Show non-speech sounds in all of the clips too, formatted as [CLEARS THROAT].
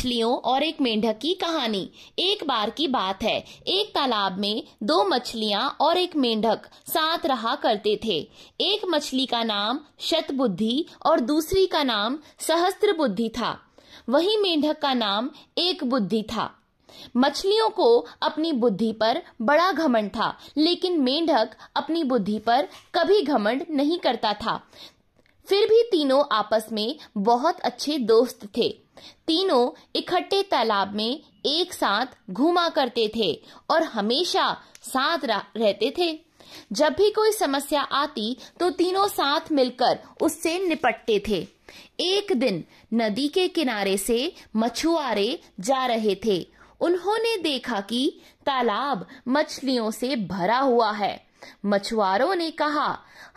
मछलियों और एक मेंढक की कहानी एक बार की बात है एक तालाब में दो मछलियाँ और एक मेंढक साथ रहा करते थे एक मछली का नाम शतबुद्धि और दूसरी का नाम सहस्त्र बुद्धि था वही मेंढक का नाम एक बुद्धि था मछलियों को अपनी बुद्धि पर बड़ा घमंड था लेकिन मेंढक अपनी बुद्धि पर कभी घमंड नहीं करता था फिर भी तीनों आपस में बहुत अच्छे दोस्त थे तीनों इकट्ठे तालाब में एक साथ घूमा करते थे और हमेशा साथ रहते थे जब भी कोई समस्या आती तो तीनों साथ मिलकर उससे निपटते थे एक दिन नदी के किनारे से मछुआरे जा रहे थे उन्होंने देखा कि तालाब मछलियों से भरा हुआ है मछुआरों ने कहा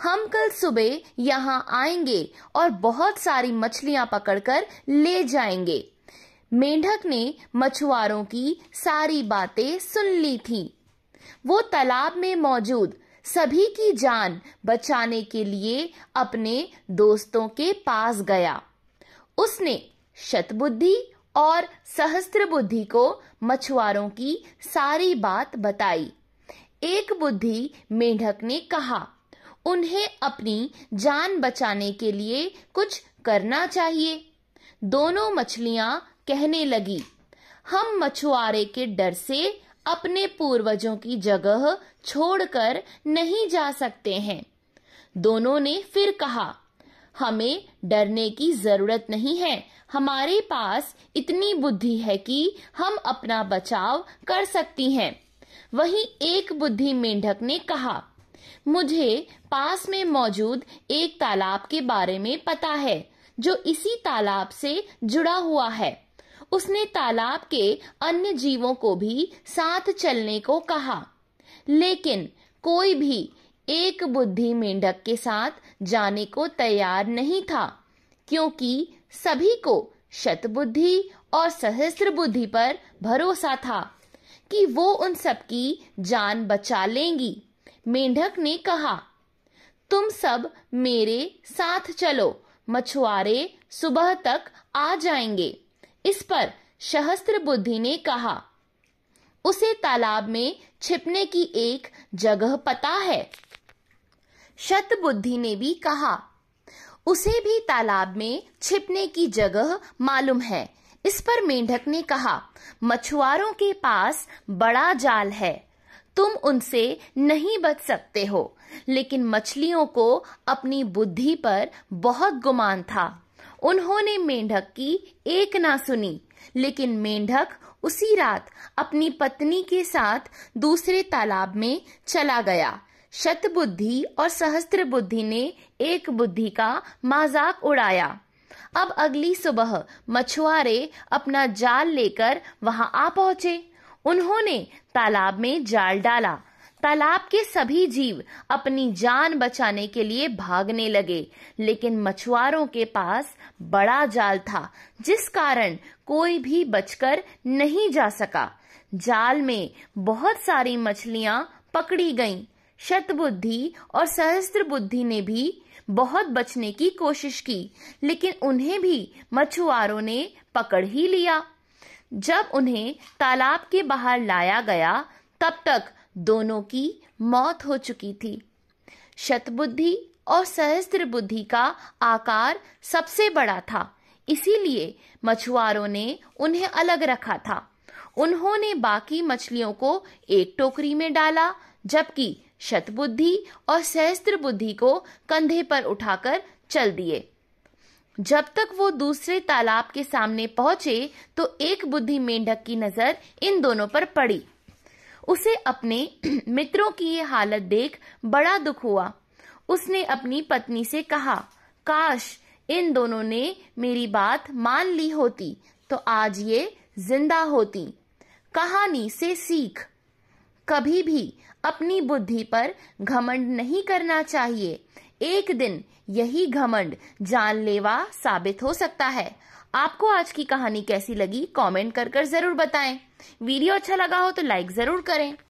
हम कल सुबह यहाँ आएंगे और बहुत सारी मछलियां पकड़कर ले जाएंगे मेंढक ने मछुआरों की सारी बातें सुन ली थी वो तालाब में मौजूद सभी की जान बचाने के लिए अपने दोस्तों के पास गया उसने शतबुद्धि और सहस्त्र बुद्धि को मछुआरों की सारी बात बताई एक बुद्धि मेंढक ने कहा उन्हें अपनी जान बचाने के लिए कुछ करना चाहिए दोनों मछलियां कहने लगी हम मछुआरे के डर से अपने पूर्वजों की जगह छोड़कर नहीं जा सकते हैं दोनों ने फिर कहा हमें डरने की जरूरत नहीं है हमारे पास इतनी बुद्धि है कि हम अपना बचाव कर सकती हैं वहीं एक बुद्धि मेंढक ने कहा मुझे पास में मौजूद एक तालाब के बारे में पता है जो इसी तालाब से जुड़ा हुआ है उसने तालाब के अन्य जीवों को भी साथ चलने को कहा लेकिन कोई भी एक बुद्धि मेंढक के साथ जाने को तैयार नहीं था क्योंकि सभी को शतबुद्धि और सहस्त्र बुद्धि पर भरोसा था कि वो उन सबकी जान बचा लेंगी मेंढक ने कहा तुम सब मेरे साथ चलो मछुआरे सुबह तक आ जाएंगे इस पर सहस्त्र बुद्धि ने कहा उसे तालाब में छिपने की एक जगह पता है शतबुद्धि ने भी कहा उसे भी तालाब में छिपने की जगह मालूम है इस पर मेंढक ने कहा मछुआरों के पास बड़ा जाल है तुम उनसे नहीं बच सकते हो लेकिन मछलियों को अपनी बुद्धि पर बहुत गुमान था उन्होंने मेंढक की एक ना सुनी लेकिन मेंढक उसी रात अपनी पत्नी के साथ दूसरे तालाब में चला गया शत बुद्धि और सहस्त्र बुद्धि ने एक बुद्धि का मजाक उड़ाया अब अगली सुबह मछुआरे अपना जाल लेकर वहां आ पहुंचे उन्होंने तालाब में जाल डाला तालाब के सभी जीव अपनी जान बचाने के लिए भागने लगे लेकिन मछुआरों के पास बड़ा जाल था जिस कारण कोई भी बचकर नहीं जा सका जाल में बहुत सारी मछलियां पकड़ी गईं। शतबुद्धि और सहस्त्र बुद्धि ने भी बहुत बचने की कोशिश की लेकिन उन्हें भी मछुआरों ने पकड़ ही लिया जब उन्हें तालाब के बाहर लाया गया तब तक दोनों की मौत हो चुकी थी शतबुद्धि और सहस्त्र बुद्धि का आकार सबसे बड़ा था इसीलिए मछुआरों ने उन्हें अलग रखा था उन्होंने बाकी मछलियों को एक टोकरी में डाला जबकि शतबुद्धि और सहस्त्र बुद्धि को कंधे पर उठाकर चल दिए जब तक वो दूसरे तालाब के सामने पहुंचे तो एक बुद्धि मेंढक की नजर इन दोनों पर पड़ी उसे अपने [CLEARS THROAT] मित्रों की ये हालत देख बड़ा दुख हुआ उसने अपनी पत्नी से कहा काश इन दोनों ने मेरी बात मान ली होती तो आज ये जिंदा होती कहानी से सीख कभी भी अपनी बुद्धि पर घमंड नहीं करना चाहिए एक दिन यही घमंड जानलेवा साबित हो सकता है आपको आज की कहानी कैसी लगी कमेंट कर कर जरूर बताएं वीडियो अच्छा लगा हो तो लाइक जरूर करें